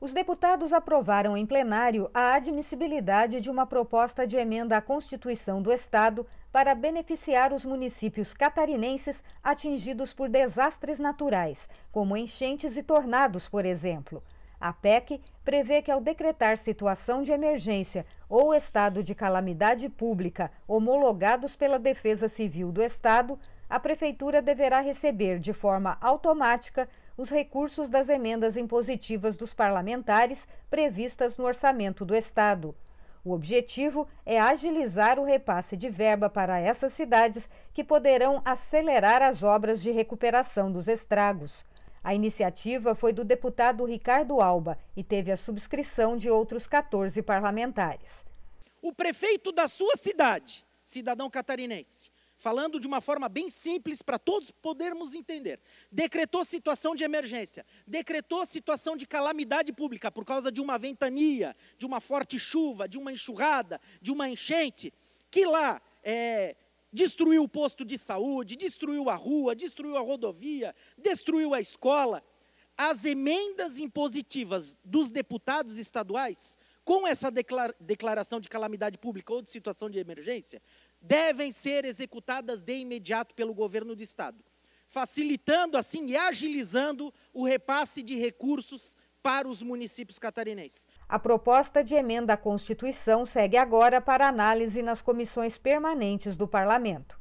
Os deputados aprovaram em plenário a admissibilidade de uma proposta de emenda à Constituição do Estado para beneficiar os municípios catarinenses atingidos por desastres naturais, como enchentes e tornados, por exemplo. A PEC prevê que, ao decretar situação de emergência ou estado de calamidade pública homologados pela Defesa Civil do Estado, a Prefeitura deverá receber de forma automática os recursos das emendas impositivas dos parlamentares previstas no orçamento do Estado. O objetivo é agilizar o repasse de verba para essas cidades que poderão acelerar as obras de recuperação dos estragos. A iniciativa foi do deputado Ricardo Alba e teve a subscrição de outros 14 parlamentares. O prefeito da sua cidade, cidadão catarinense, falando de uma forma bem simples para todos podermos entender. Decretou situação de emergência, decretou situação de calamidade pública por causa de uma ventania, de uma forte chuva, de uma enxurrada, de uma enchente, que lá é, destruiu o posto de saúde, destruiu a rua, destruiu a rodovia, destruiu a escola. As emendas impositivas dos deputados estaduais com essa declaração de calamidade pública ou de situação de emergência, devem ser executadas de imediato pelo governo do Estado, facilitando assim e agilizando o repasse de recursos para os municípios catarinenses. A proposta de emenda à Constituição segue agora para análise nas comissões permanentes do Parlamento.